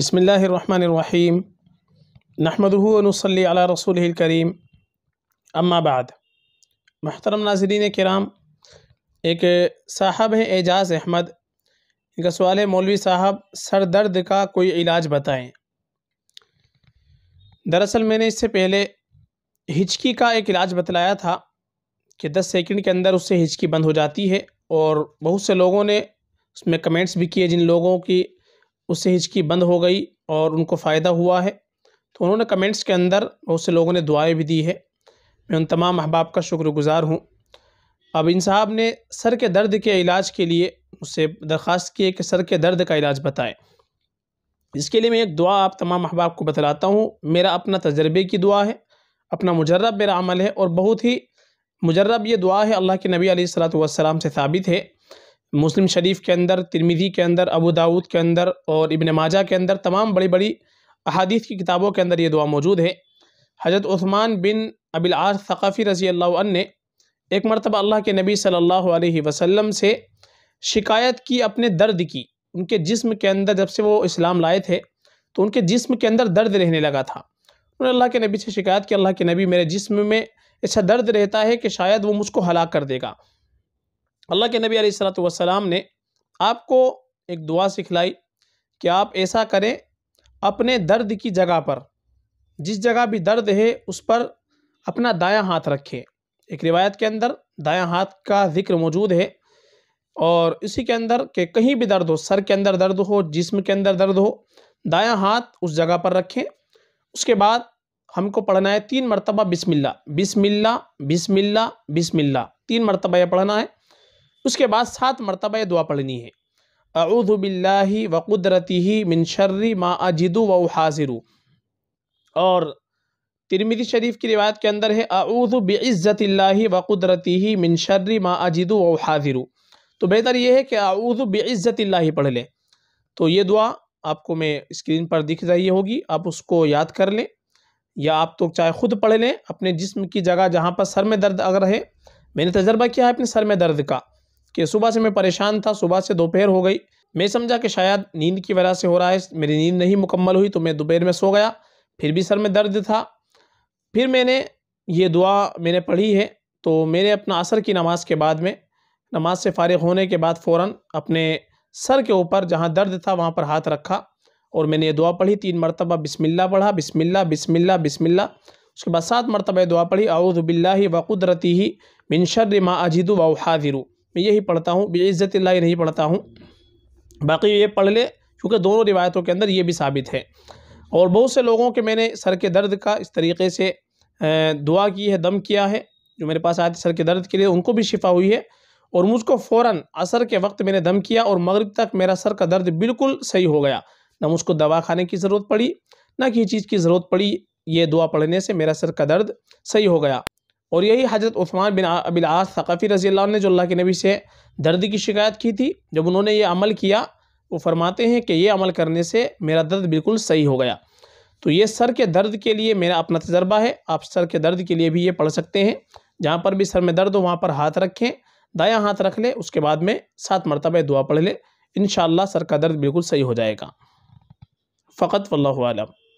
बसमीम नहमदनसली अला रसूल करीम अम्माबाद महतरम नाजरीन कराम एक साहब हैं एजाज अहमद इनका सवाल है मौलवी साहब सर दर्द का कोई इलाज बताएं दरअसल मैंने इससे पहले हिचकी का एक इलाज बतलाया था कि दस सेकेंड के अंदर उससे हिचकी बंद हो जाती है और बहुत से लोगों ने उसमें कमेंट्स भी किए जिन लोगों की उससे हिचकी बंद हो गई और उनको फ़ायदा हुआ है तो उन्होंने कमेंट्स के अंदर बहुत से लोगों ने दुआएं भी दी है मैं उन तमाम अहबाब का शुक्रगुज़ार हूँ अब इन साहब ने सर के दर्द के इलाज के लिए मुझसे दरख्वास्त की है कि सर के दर्द का इलाज बताएं इसके लिए मैं एक दुआ आप तमाम अहबाब को बतलाता हूँ मेरा अपना तजर्बे की दुआ है अपना मुजर्रब मेरा अमल है और बहुत ही मुजर्रब ये दुआ है अल्लाह के नबी सलात वसलाम से साबित है मुस्लिम शरीफ के अंदर तिरमिजी के अंदर अबू दाऊद के अंदर और इबन माजा के अंदर तमाम बड़ी बड़ी अहादीत की किताबों के अंदर ये दुआ मौजूद है हज़रत उस्मान बिन अबिल आर सकाफ़ी रजी अल्लाह ने एक मरतबा अल्लाह के नबी सल्लल्लाहु अलैहि वसल्लम से शिकायत की अपने दर्द की उनके जिस्म के अंदर जब से वो इस्लाम लाए थे तो उनके जिस्म के अंदर दर्द रहने लगा था उन्होंने अल्लाह के नबी से शिकायत की अल्लाह के नबी मेरे जिस्म में ऐसा दर्द रहता है कि शायद वो मुझको हलाक कर देगा अल्लाह के नबी सलाम ने आपको एक दुआ सिखलाई कि आप ऐसा करें अपने दर्द की जगह पर जिस जगह भी दर्द है उस पर अपना दायां हाथ रखें एक रिवायत के अंदर दायां हाथ का जिक्र मौजूद है और इसी के अंदर के कहीं भी दर्द हो सर के अंदर दर्द हो जिस्म के अंदर दर्द हो दायां हाथ उस जगह पर रखें उसके बाद हमको पढ़ना है तीन मरतबा बिसमिल्ला बिसमिल्ला बिसमिल्ला बिसमिल्ला तीन मरतबा यह पढ़ना है उसके बाद सात मरतबा ये दुआ पढ़नी है अउदबिल्ला वक़ुदरती मिनशर्री मा अजिदु व हाज़िरु और तिरमिदी शरीफ की रिवायत के अंदर है आऊद बेइज़्ज़तिल्ला वक़ुदरती मिनशर्री मा अजिदु व हाज़िरु तो बेहतर यह है कि आऊद बेइज़्ज़तिल्ला पढ़ लें तो ये दुआ आपको मैं स्क्रीन पर दिख रही होगी आप उसको याद कर लें या आप तो चाहे ख़ुद पढ़ लें अपने जिस्म की जगह जहाँ पर सर में दर्द अगर है मैंने तजर्बा किया है अपने सर में दर्द का कि सुबह से मैं परेशान था सुबह से दोपहर हो गई मैं समझा कि शायद नींद की वजह से हो रहा है मेरी नींद नहीं मुकम्मल हुई तो मैं दोपहर में सो गया फिर भी सर में दर्द था फिर मैंने ये दुआ मैंने पढ़ी है तो मैंने अपना असर की नमाज़ के बाद में नमाज से फ़ारिग होने के बाद फ़ौर अपने सर के ऊपर जहाँ दर्द था वहाँ पर हाथ रखा और मैंने ये दुआ पढ़ी तीन मरतबा बिसमिल्ला पढ़ा बिसमिल्ला बिसमिल्ला बिसमिल्ला उसके बाद सात मरतबा दुआ पढ़ी आउज़बिल्ला वक़ुदरती ही मिनशर माँ अजीदु वाहादिरू मैं यही पढ़ता हूँ बेज़त ला नहीं पढ़ता हूँ बाकी ये पढ़ ले क्योंकि दोनों रिवायतों के अंदर ये भी साबित है और बहुत से लोगों के मैंने सर के दर्द का इस तरीके से दुआ की है दम किया है जो मेरे पास आए थे सर के दर्द के लिए उनको भी शिफा हुई है और मुझको फ़ौर असर के वक्त मैंने दम किया और मगरब तक मेरा सर का दर्द बिल्कुल सही हो गया ना मुझको दवा खाने की ज़रूरत पड़ी ना किसी चीज़ की ज़रूरत पड़ी ये दुआ पढ़ने से मेरा सर का दर्द सही हो गया और यही हज़रत उस्मान बिन अबिलास सकाफ़ी रजी अल्लाह ने जो अल्लाह के नबी से दर्द की शिकायत की थी जब उन्होंने ये अमल किया वो फरमाते हैं कि ये अमल करने से मेरा दर्द बिल्कुल सही हो गया तो ये सर के दर्द के लिए मेरा अपना तजर्बा है आप सर के दर्द के लिए भी ये पढ़ सकते हैं जहाँ पर भी सर में दर्द हो वहाँ पर हाथ रखें दाया हाथ रख ले उसके बाद में सात मरतबा दुआ पढ़ लें इन सर का दर्द बिल्कुल सही हो जाएगा फ़कत वल्लम